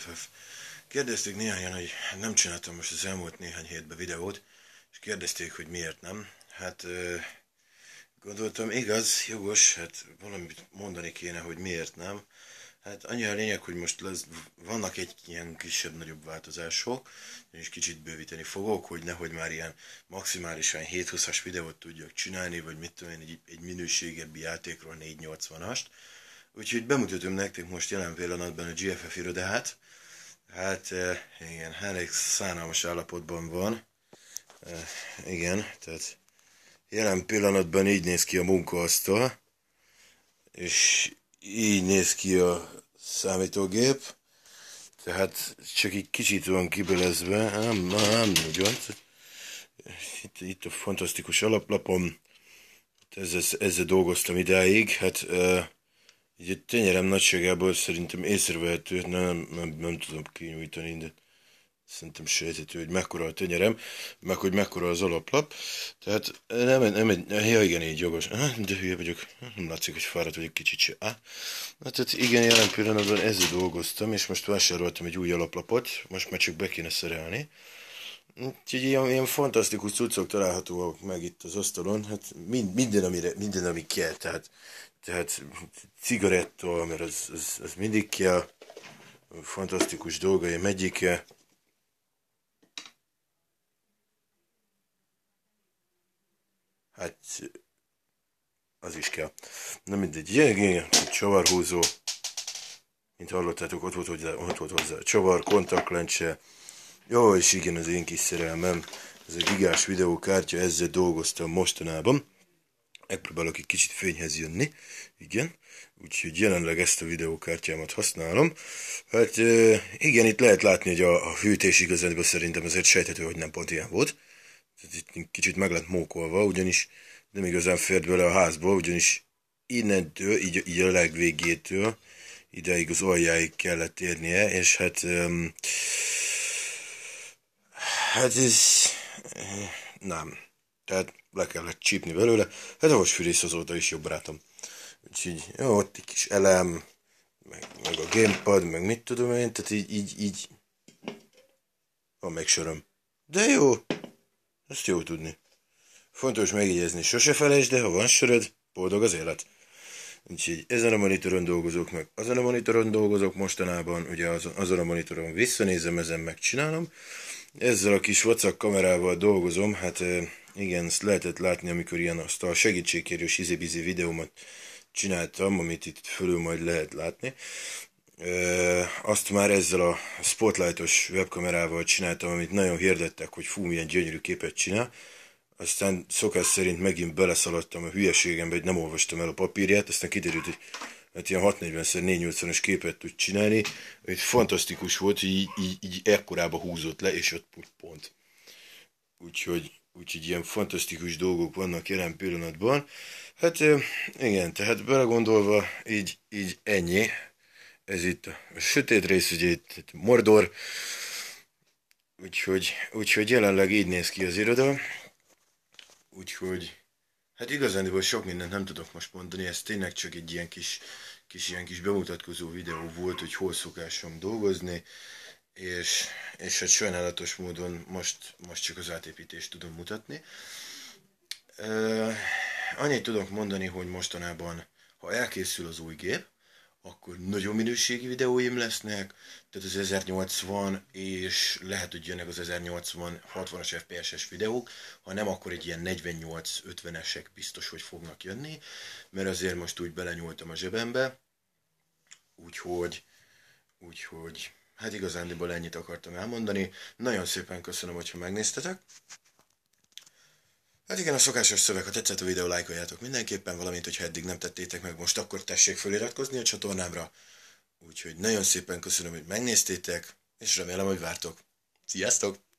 BFF. Kérdezték néhányan, hogy nem csináltam most az elmúlt néhány hétben videót, és kérdezték, hogy miért nem. Hát gondoltam, igaz, jogos, hát valamit mondani kéne, hogy miért nem. Hát annyi a lényeg, hogy most lesz, vannak egy ilyen kisebb-nagyobb változások, és kicsit bővíteni fogok, hogy nehogy már ilyen maximálisan 720-as videót tudjak csinálni, vagy mit tudom én, egy, egy minőségebbi játékról 480-ast, Úgyhogy bemutatom nektek most jelen pillanatban a GFF irodát. Hát eh, igen, elég szánalmas állapotban van. Eh, igen, tehát jelen pillanatban így néz ki a munkaasztal, és így néz ki a számítógép, tehát csak egy kicsit van kibelezve, nem, nem nagyon. Itt, itt a fantasztikus alaplapom, hát ezzel, ezzel dolgoztam idáig, hát uh, így a tenyerem nagyságából szerintem észrevehető, hát nem, nem, nem tudom kinyújtani, de szerintem sejthető, hogy mekkora a tenyerem, meg hogy mekkora az alaplap. Tehát nem, nem egy, ja igen, így jogos. De hülye vagyok, nem látszik, hogy fáradt vagyok kicsit se. Á. Na, tehát igen, jelen pillanatban ezzel dolgoztam, és most vásároltam egy új alaplapot, most már csak be kéne szerelni. Úgyhogy ilyen, ilyen fantasztikus cuccok találhatóak meg itt az asztalon, hát mind, minden, amire, minden, ami kell, tehát, tehát cigaretta, mert az, az, az mindig kell, fantasztikus dolgai megyike, hát az is kell. Na mindegy, jegény, csavarhúzó, mint hallottátok, ott volt, hozzá, ott volt hozzá csavar, kontaktlencse, jó, és igen, az én kis szerelmem. Ez a gigás videókártya, ezzel dolgoztam mostanában. Megpróbálok egy kicsit fényhez jönni. Igen. Úgyhogy jelenleg ezt a videókártyámat használom. Hát igen, itt lehet látni, hogy a, a hűtés igazából szerintem azért sejthető, hogy nem pont ilyen volt. Itt kicsit meg lett mókolva, ugyanis nem igazán fért bele a házba, ugyanis innentől, így, így a legvégétől ideig az aljáig kellett érnie, és hát um, Hát ez... Eh, nem. Tehát le kellett csípni belőle. Hát a vasfűrész azóta is jobb barátom. Úgyhogy jó, ott egy kis elem, meg, meg a gamepad, meg mit tudom én, tehát így, így, így. Van még söröm. De jó, ezt jó tudni. Fontos megjegyezni, sose felejtsd, de ha van söröd, boldog az élet. Úgyhogy ezen a monitoron dolgozok meg, azon a monitoron dolgozok mostanában, ugye azon, azon a monitoron visszanézem, ezen megcsinálom ezzel a kis vacak kamerával dolgozom, hát igen, ezt lehetett látni, amikor ilyen azt a segítségkérős izibizi videómat csináltam, amit itt fölül majd lehet látni. Azt már ezzel a spotlightos webkamerával csináltam, amit nagyon hirdettek, hogy fú, milyen gyönyörű képet csinál. Aztán szokás szerint megint beleszaladtam a hülyeségembe, hogy nem olvastam el a papírját, aztán kiderült, hogy mert hát ilyen 640 x 480 képet tud csinálni, egy fantasztikus volt, hogy így, így, így ekkorába húzott le, és ott pont. Úgyhogy, úgyhogy ilyen fantasztikus dolgok vannak jelen pillanatban. Hát igen, tehát belegondolva így, így ennyi. Ez itt a sötét rész, ugye itt, itt Mordor. Úgyhogy, úgyhogy jelenleg így néz ki az iroda. Úgyhogy Hát igazán hogy sok mindent nem tudok most mondani, ez tényleg csak egy ilyen kis, kis, ilyen kis bemutatkozó videó volt, hogy hol szokásom dolgozni, és, és hát sajnálatos módon most, most csak az átépítést tudom mutatni. Uh, annyit tudok mondani, hogy mostanában, ha elkészül az új gép, akkor nagyon minőségi videóim lesznek, tehát az 1080 és lehet, hogy jönnek az 1080 60-as FPS-es videók, ha nem, akkor egy ilyen 48-50-esek biztos, hogy fognak jönni, mert azért most úgy belenyúltam a zsebembe, úgyhogy, úgyhogy, hát igazándiból ennyit akartam elmondani. Nagyon szépen köszönöm, hogyha megnéztetek. Hát igen, a szokásos szöveg, ha tetszett a videó, lájkoljátok mindenképpen, valamint, hogyha eddig nem tettétek meg most, akkor tessék feliratkozni a csatornámra. Úgyhogy nagyon szépen köszönöm, hogy megnéztétek, és remélem, hogy vártok. Sziasztok!